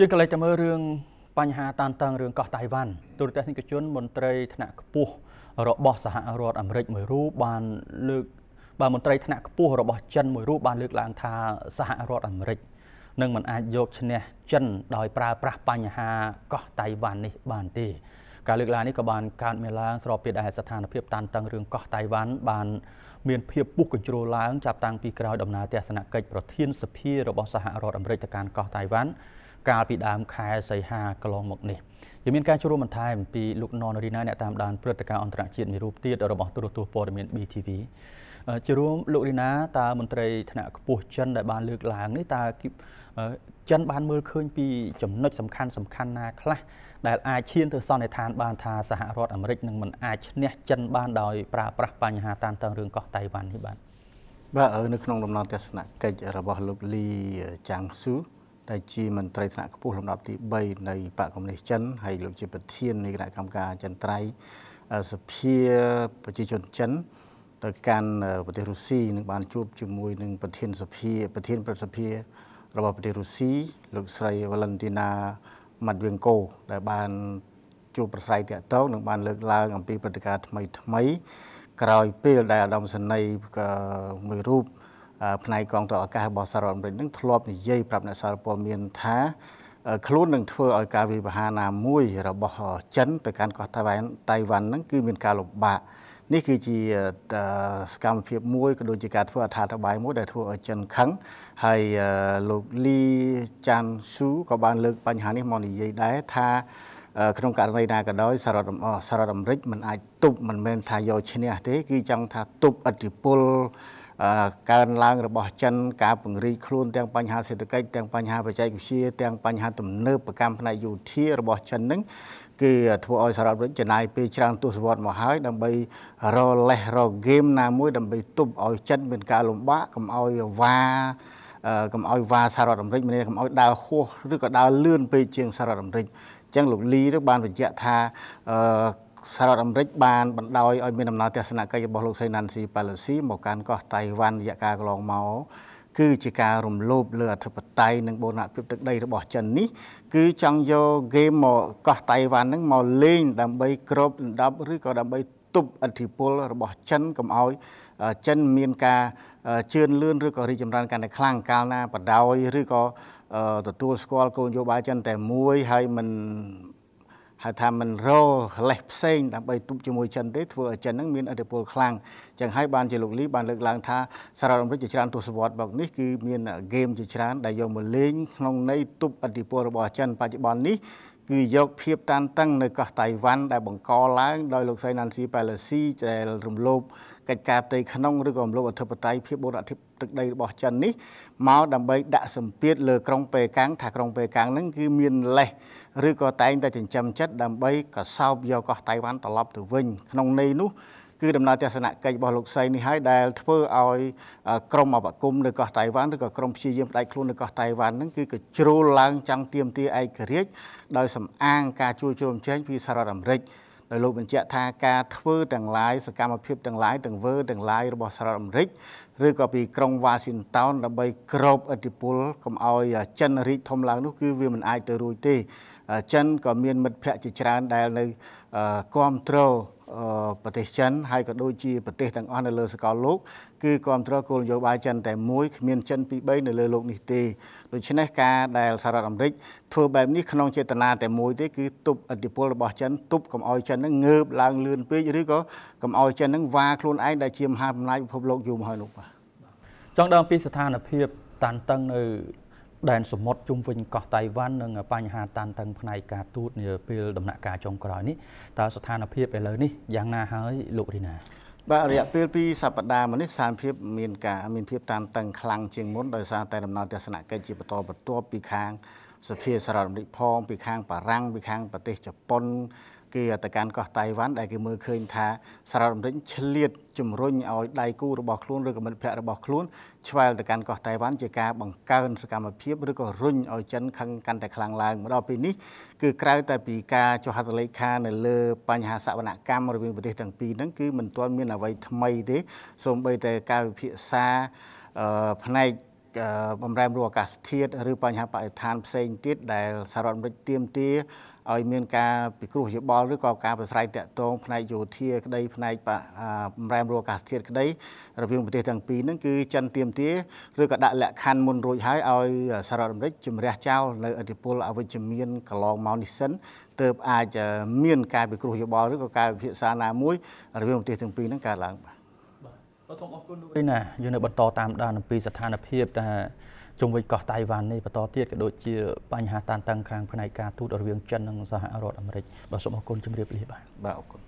យើងក៏លើកតែមើលរឿងបញ្ហាតានតឹងរឿងកោះតៃវ៉ាន់ទូរទស្សនិកជនមន្ត្រីថ្នាក់ខ្ពស់របស់សហរដ្ឋអាមេរិកមួយរូបបានលើកបាទមន្ត្រីថ្នាក់ខ្ពស់របស់ចិនមួយរូបបានលើកឡើងថាសហរដ្ឋអាមេរិកនឹងមិនអាចយកឈ្នះចិនដោយប្រើប្រាស់បញ្ហាកោះតៃវ៉ាន់នេះបានទេការលើកឡើងនេះក៏បានកើតមានឡើងស្របពេលដែលស្ថានភាពតានតឹងរឿងកោះតៃវ៉ាន់បាន មានភាពពុះកញ្ជ្រោលឡើងចាប់តាំងពីក្រោយដំណើរទស្សនកិច្ចប្រធានសភារបស់សហរដ្ឋអាមេរិកទៅកាន់កោះតៃវ៉ាន់កាលពីដើមខែសីហាកន្លងមកនេះយើងមានការជួបរួមបន្ថែមពីលោកណនរីណាអ្នកតាមដានព្រឹត្តិការណ៍អន្តរជាតិមួយរូបទៀតរបស់ទូរទស្សន៍ព័ត៌មាន BTV ជារួមលោករីណាតើមន្ត្រីថ្នាក់ខ្ពស់ចិនដែលបានលើកឡើងនេះតើចិនបានមើលឃើញពី ចំណុចសំខាន់សំខាន់ណាខ្លះដែលអាចឈានទៅសន្និដ្ឋានបាន ថាសហរដ្ឋអាមេរិកនឹងមិនអាចឈ្នះចិនបានដោយប្រើប្រាស់បញ្ហាតានតឹងរឿងកោះតៃវ៉ាន់នេះបាទបាទនៅក្នុងដំណើរទស្សនកិច្ចរបស់លោកលីចាងស៊ូដែលជាមន្ត្រីថ្នាក់ខ្ពស់លំដាប់ទី3នៃបកកុម្មុយនីសចិនហើយលោកជាប្រធាននៃគណៈកម្មការចិនត្រៃសភាប្រជាជនចិន ទៅកាន់ប្រទេសរុស្ស៊ីនឹងបានជួបជាមួយនឹងប្រធានសភាប្រធាន ប្រសិទ្ធភាពរបស់ប្រទេសរុស្ស៊ីលោកស្រី Valentina Matvienko ដែលបានជួបប្រស្រ័យទាក់ទងនឹងបានលើកឡើង អំពីព្រឹត្តិការណ៍ថ្មី ថ្មី ក្រោយពេលដែលអាដាមសេនីយ៍មួយរូបផ្នែកកងទ័ពអាកាសរបស់សហរដ្ឋអាមេរិកនឹងធ្លាប់និយាយប្រាប់អ្នកសារព័ត៌មានថាខ្លួននឹងធ្វើឲ្យការវិវហាណាមួយ របស់ ចិនទៅកាន់កោះតៃវ៉ាន់តៃវ៉ាន់ហ្នឹងគឺមានការលំបាកនេះគឺជាសកម្មភាពមួយក៏ដូចជាការធ្វើអត្ថាធិប្បាយមួយដែលធ្វើឲ្យចិនខឹងហើយលោកលីចាន់ស៊ូក៏បានលើកបញ្ហានេះមកនិយាយដែរថា ក្នុងករណីណាក៏ដោយសហរដ្ឋសហរដ្ឋអាមេរិកមិនអាចទប់មិនមែនថាយកឈ្នះទេគឺចង់ថាទប់ឥទ្ធិពលអឺកើនឡើងរបស់ចិនការពង្រីកខ្លួនទាំងបញ្ហាសេដ្ឋកិច្ចទាំងបញ្ហាបច្ចេកវិទ្យាទាំងបញ្ហាទំនើបកម្មផ្នែកយោធារបស់ចិនហ្នឹងគេធ្វើឲ្យសារ៉ាត់វិញចំណាយពេលច្រើនទស្សវត្សមកហើយដើម្បីរលេះរហ្គេមណាមួយដើម្បីទប់ឲ្យចិនមានការលំបាកកុំឲ្យវ៉ាកុំឲ្យវ៉ាសារ៉ាត់អាមេរិកមានកុំឲ្យដើរហួសឬក៏ដើរលឿនពេកជាងសារ៉ាត់អាមេរិកអញ្ចឹងលោកលីនឹងបានបញ្ជាក់ថាអឺសហរដ្ឋអាមេរិកបានបណ្ដោយឲ្យមានដំណើរទស្សនកិច្ចរបស់លោកសេណាន់ស៊ីប៉ាឡូស៊ីមកកាន់កោះតៃវ៉ាន់រយៈកាលកន្លងមកគឺជាការរំលោភលើអធិបតេយ្យនិងបូរណភាពទឹកដីរបស់ចិននេះគឺចង់យកគេមកកោះតៃវ៉ាន់ហ្នឹងមកលេងដើម្បីគ្របដណ្ដប់ឬក៏ដើម្បីទប់អធិបុលរបស់ចិនកុំឲ្យចិនមានការជឿនលឿនឬក៏រីកចម្រើនកាន់តែខ្លាំងកាលណាបដ ாய் ឬក៏ទទួលស្គាល់គោលនយោបាយចិនតែមួយហើយមិនហៅថាមិនរកលេសផ្សេងដើម្បីទប់ជាមួយចិនទេធ្វើឲ្យចិនហ្នឹងមានឥទ្ធិពលខ្លាំងចឹងហើយបានជាលោកលីបានលើកឡើងថាសារ៉ាអាមេរិកជាច្រើនទស្សវត្សមកនេះគឺមានហ្គេមជាច្រើនដែលយកមកលេងក្នុងន័យទប់ឥទ្ធិពលរបស់ចិនបច្ចុប្បន្ននេះគឺយកភាពតានតឹងនៅកោះតៃវ៉ាន់ដែលបង្កឡើងដោយលោកសៃណាន់ស៊ីប៉ាឡេស៊ីដែលរំលោភកិច្ចការផ្ទៃក្នុងឬក៏រំលោភអធិបតេយ្យភាពបុរដ្ឋទឹកដីរបស់ចិននេះមកដើម្បីដាក់សម្ពាធលើក្រុងប៉េកាំងថាក្រុងប៉េកាំងហ្នឹងគឺមានលេសឬក៏តែងតែចិញ្ចឹមចិត្តដើម្បី កសោបយកកោះតៃវ៉ាន់ត្រឡប់ទៅវិញ ក្នុងន័យនោះគឺដំណើរទស្សនកិច្ចរបស់លោកសីនេះហើយដែលធ្វើឲ្យ ក្រមអបគុំនៅកោះតៃវ៉ាន់ឬក៏ក្រមព្យាយាមផ្ដាច់ខ្លួននៅកោះតៃវ៉ាន់ហ្នឹងគឺកជ្រូលឡើងចង់ទៀមទាឯករាជ្យដោយសំអាងការជួយជ្រោមជ្រែងពីសហរដ្ឋអាមេរិកដែលលោកបញ្ជាក់ថាការធ្វើទាំងឡាយសកម្មភាពទាំងឡាយទាំងវើទាំងឡាយរបស់សហរដ្ឋអាមេរិក ឬក៏ពីក្រុងវ៉ាស៊ីនតោនដើម្បីក្របឥទ្ធិពលកុំឲ្យចិនរីកធំឡើង នោះ គឺវាមិនអាចទៅរួចទេចិនក៏មានមិត្តភ័ក្តិជាច្រើនដែលនៅគ្រប់គ្រងប្រទេសចិនហើយក៏ដូចជាប្រទេសទាំងអស់នៅលើសកលលោកគឺគ្រប់គ្រងគោលនយោបាយចិនតែមួយគ្មានចិនពីរបីនៅលើលោកនេះទេដូច្នេះការដែលសហរដ្ឋអាមេរិកធ្វើបែបនេះក្នុងចេតនាតែមួយទេគឺទប់ឥទ្ធិពលរបស់ចិនទប់កុំឲ្យចិននឹងងើបឡើងលឿនពេកឬក៏កុំឲ្យចិននឹងវ៉ាខ្លួនឯងដែលជាមហាអំណាចពិភពលោកយូរមកហើយនោះបាទចង់ដឹងពីស្ថានភាពតានតឹងនៅដែនសមុទ្រជុំវិញកោះតៃវ៉ាន់និងបញ្ហាតានតឹងផ្នែកការទូតនាពេលដំណាក់កាលចុងក្រោយនេះតើស្ថានភាពឥឡូវនេះយ៉ាងណាហើយលោករីណាបាទរយៈពេល2សប្តាហ៍មកនេះស្ថានភាពមានការមានភាពតានតឹងខ្លាំងជាងមុនដោយសារតែដំណើរទស្សនកិច្ចជាបន្តបន្ទាប់ពីខាងសភាសារ៉ាអាមេរិកផងពីខាងបារាំងពីខាងប្រទេសជប៉ុនគេទៅកាន់កោះតៃវ៉ាន់ដែលគេមើលឃើញថាសារ៉ាអាមេរិកឆ្លៀតជំរុញឲ្យដៃគូរបស់ខ្លួនឬក៏មិត្តភ័ក្តិរបស់ខ្លួនឆ្វែលទៅកាន់កោះតៃវ៉ាន់ជាការបង្កើនសកម្មភាពឬក៏រុញឲ្យចិនខឹងកាន់តែខ្លាំងឡើងមកដល់ពេលនេះគឺក្រៅតែពីការចុះហត្ថលេខានៅលើបញ្ហាសវនកម្មរវាងប្រទេសទាំងពីរហ្នឹងគឺមិនទាន់មានអ្វីថ្មីទេសូម្បីតែការវិភាសាផ្នែកបំរែមរួអាកាសធាតុឬបញ្ហាបរិស្ថានផ្សេងទៀតដែលសហរដ្ឋអាមេរិកទាមទារឲ្យមានការពិគ្រោះយោបល់ឬក៏ការប្រស្រ័យតាក់ទងផ្នែកយោធាក្តីផ្នែកបំរែមរួអាកាសធាតុក្តីរវាងប្រទេសទាំងពីរហ្នឹងគឺចិនទាមទារឬក៏ដាក់លក្ខខណ្ឌមុនរួចហើយឲ្យសហរដ្ឋអាមេរិកជំរះចោលនៅឥទ្ធិពលអវិជ្ជមានកន្លងមកនេះសិនទើបអាចមានការពិគ្រោះយោបល់ឬក៏ការពិភាក្សាណាមួយរវាងប្រទេសទាំងពីរហ្នឹងកើតឡើងបាទបាទសូមអរគុណលោករីណាយើងនៅបន្តតាមដានអំពីស្ថានភាពថាជុំវិញកោះតៃវ៉ាន់នេះបន្តទៀតក៏ដូចជា បញ្ហាតានតឹងខាងផ្នែកការទូត រវាងចិននិងសហរដ្ឋអាមេរិកបាទសូមអរគុណជំរាបលាបាទបាទអរគុណ